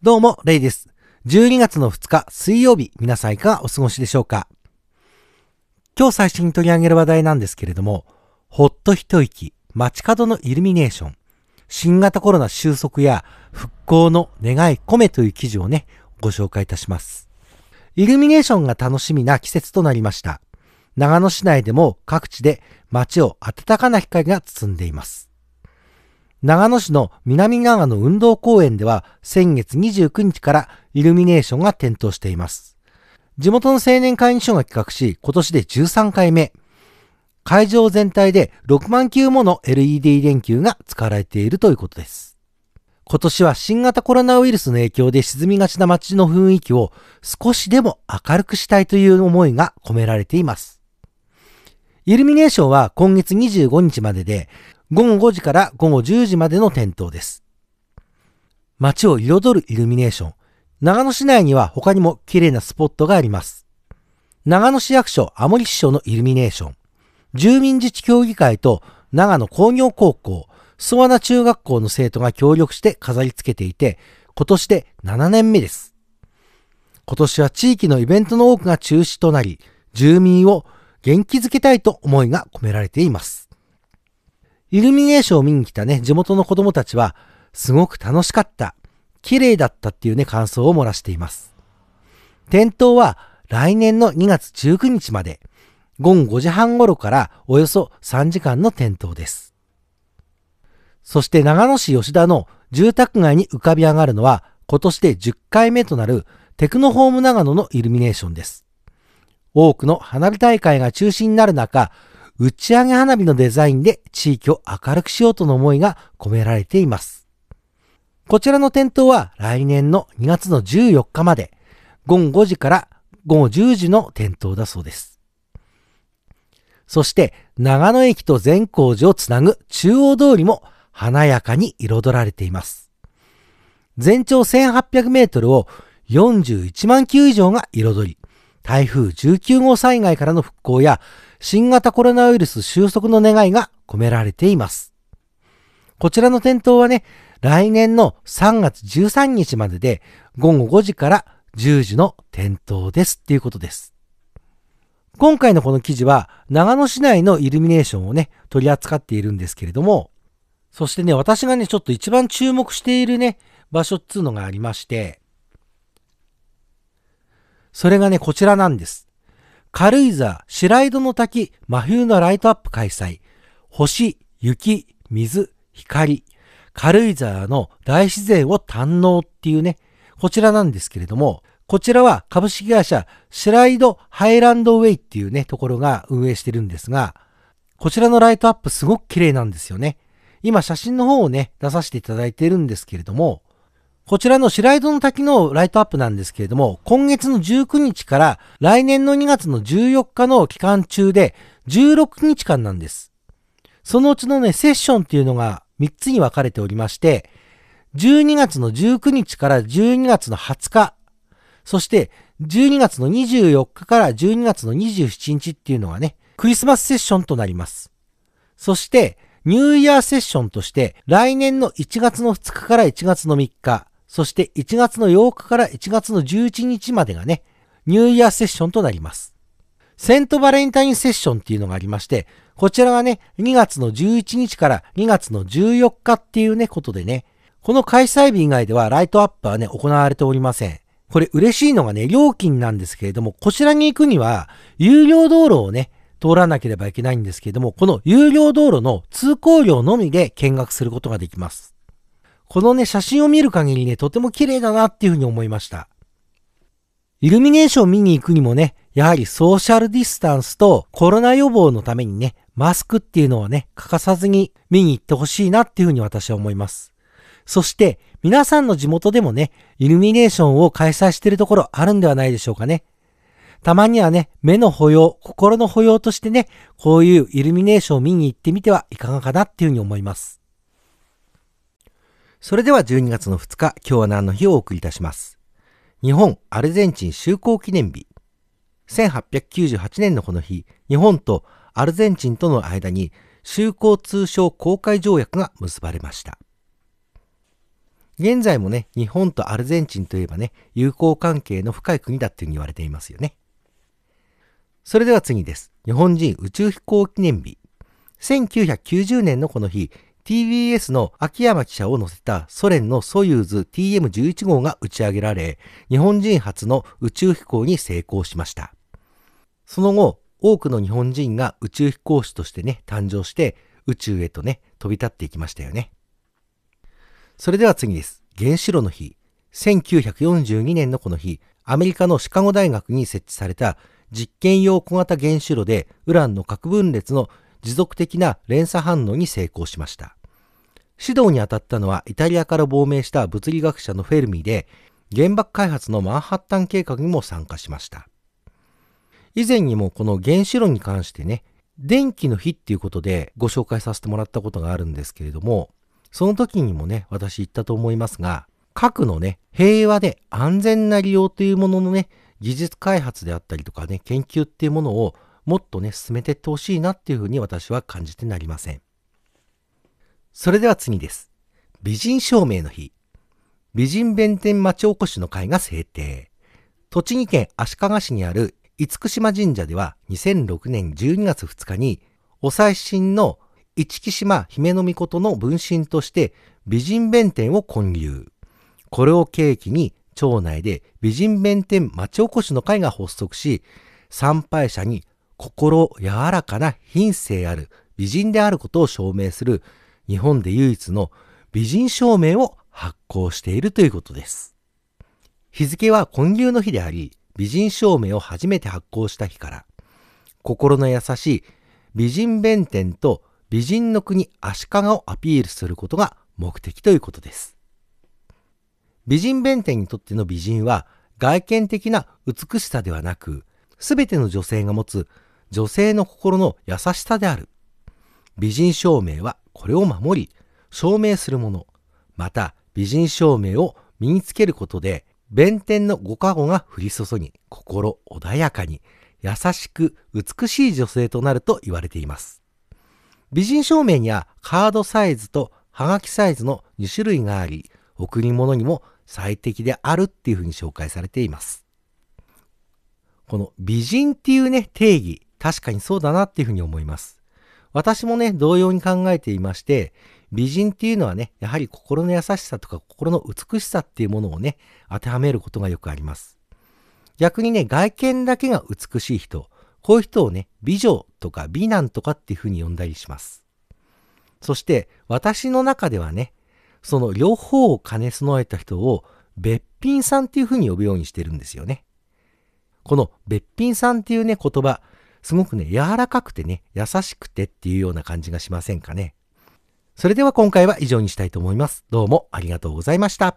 どうも、レイです。12月の2日水曜日、皆さんいかがお過ごしでしょうか今日最初に取り上げる話題なんですけれども、ほっと一息、街角のイルミネーション、新型コロナ収束や復興の願い込めという記事をね、ご紹介いたします。イルミネーションが楽しみな季節となりました。長野市内でも各地で街を暖かな光が包んでいます。長野市の南長野運動公園では先月29日からイルミネーションが点灯しています。地元の青年会員所が企画し、今年で13回目。会場全体で6万球もの LED 電球が使われているということです。今年は新型コロナウイルスの影響で沈みがちな街の雰囲気を少しでも明るくしたいという思いが込められています。イルミネーションは今月25日までで、午後5時から午後10時までの点灯です。街を彩るイルミネーション。長野市内には他にも綺麗なスポットがあります。長野市役所青森市長のイルミネーション。住民自治協議会と長野工業高校、諏訪名中学校の生徒が協力して飾り付けていて、今年で7年目です。今年は地域のイベントの多くが中止となり、住民を元気づけたいと思いが込められています。イルミネーションを見に来たね、地元の子供たちは、すごく楽しかった、綺麗だったっていうね、感想を漏らしています。点灯は来年の2月19日まで、午後5時半頃からおよそ3時間の点灯です。そして長野市吉田の住宅街に浮かび上がるのは今年で10回目となるテクノホーム長野のイルミネーションです。多くの花火大会が中止になる中、打ち上げ花火のデザインで地域を明るくしようとの思いが込められています。こちらの店頭は来年の2月の14日まで、午後5時から午後10時の店頭だそうです。そして、長野駅と善光寺をつなぐ中央通りも華やかに彩られています。全長1800メートルを41万球以上が彩り、台風19号災害からの復興や新型コロナウイルス収束の願いが込められています。こちらの店頭はね、来年の3月13日までで午後5時から10時の点灯ですっていうことです。今回のこの記事は長野市内のイルミネーションをね、取り扱っているんですけれども、そしてね、私がね、ちょっと一番注目しているね、場所っつうのがありまして、それがね、こちらなんです。軽井沢、白井戸の滝、真冬のライトアップ開催。星、雪、水、光。軽井沢の大自然を堪能っていうね、こちらなんですけれども、こちらは株式会社白井戸ハイランドウェイっていうね、ところが運営してるんですが、こちらのライトアップすごく綺麗なんですよね。今写真の方をね、出させていただいてるんですけれども、こちらの白戸の滝のライトアップなんですけれども、今月の19日から来年の2月の14日の期間中で16日間なんです。そのうちのね、セッションっていうのが3つに分かれておりまして、12月の19日から12月の20日、そして12月の24日から12月の27日っていうのがね、クリスマスセッションとなります。そして、ニューイヤーセッションとして、来年の1月の2日から1月の3日、そして1月の8日から1月の11日までがね、ニューイヤーセッションとなります。セントバレンタインセッションっていうのがありまして、こちらがね、2月の11日から2月の14日っていうね、ことでね、この開催日以外ではライトアップはね、行われておりません。これ嬉しいのがね、料金なんですけれども、こちらに行くには、有料道路をね、通らなければいけないんですけれども、この有料道路の通行料のみで見学することができます。このね、写真を見る限りね、とても綺麗だなっていうふうに思いました。イルミネーションを見に行くにもね、やはりソーシャルディスタンスとコロナ予防のためにね、マスクっていうのはね、欠かさずに見に行ってほしいなっていうふうに私は思います。そして、皆さんの地元でもね、イルミネーションを開催しているところあるんではないでしょうかね。たまにはね、目の保養、心の保養としてね、こういうイルミネーションを見に行ってみてはいかがかなっていうふうに思います。それでは12月の2日、今日は何の日をお送りいたします。日本アルゼンチン就航記念日。1898年のこの日、日本とアルゼンチンとの間に就航通商公開条約が結ばれました。現在もね、日本とアルゼンチンといえばね、友好関係の深い国だっていうふうに言われていますよね。それでは次です。日本人宇宙飛行記念日。1990年のこの日、TBS の秋山記者を乗せたソ連のソユーズ TM11 号が打ち上げられ、日本人初の宇宙飛行に成功しました。その後、多くの日本人が宇宙飛行士としてね、誕生して、宇宙へとね、飛び立っていきましたよね。それでは次です。原子炉の日。1942年のこの日、アメリカのシカゴ大学に設置された実験用小型原子炉でウランの核分裂の持続的な連鎖反応に成功しました。指導に当たったのはイタリアから亡命した物理学者のフェルミで、原爆開発のマンハッタン計画にも参加しました。以前にもこの原子炉に関してね、電気の日っていうことでご紹介させてもらったことがあるんですけれども、その時にもね、私言ったと思いますが、核のね、平和で安全な利用というもののね、技術開発であったりとかね、研究っていうものをもっとね、進めていってほしいなっていうふうに私は感じてなりません。それでは次です。美人証明の日。美人弁天町おこしの会が制定。栃木県足利市にある五福島神社では2006年12月2日にお祭神の市木島姫の御事の分身として美人弁天を建立。これを契機に町内で美人弁天町おこしの会が発足し、参拝者に心柔らかな品性ある美人であることを証明する日本で唯一の美人証明を発行しているということです。日付は混流の日であり、美人証明を初めて発行した日から、心の優しい美人弁天と美人の国足利をアピールすることが目的ということです。美人弁天にとっての美人は外見的な美しさではなく、すべての女性が持つ女性の心の優しさである美人証明はこれを守り、証明するもの、また美人証明を身につけることで、弁天のご加護が降り注ぎ、心穏やかに、優しく美しい女性となると言われています。美人証明にはカードサイズとハガキサイズの2種類があり、贈り物にも最適であるっていうふうに紹介されています。この美人っていうね、定義、確かにそうだなっていうふうに思います。私もね、同様に考えていまして、美人っていうのはね、やはり心の優しさとか心の美しさっていうものをね、当てはめることがよくあります。逆にね、外見だけが美しい人、こういう人をね、美女とか美男とかっていうふうに呼んだりします。そして、私の中ではね、その両方を兼ね備えた人を、べっぴんさんっていうふうに呼ぶようにしてるんですよね。このべっぴんさんっていうね、言葉、すごくね、柔らかくてね、優しくてっていうような感じがしませんかね。それでは今回は以上にしたいと思います。どうもありがとうございました。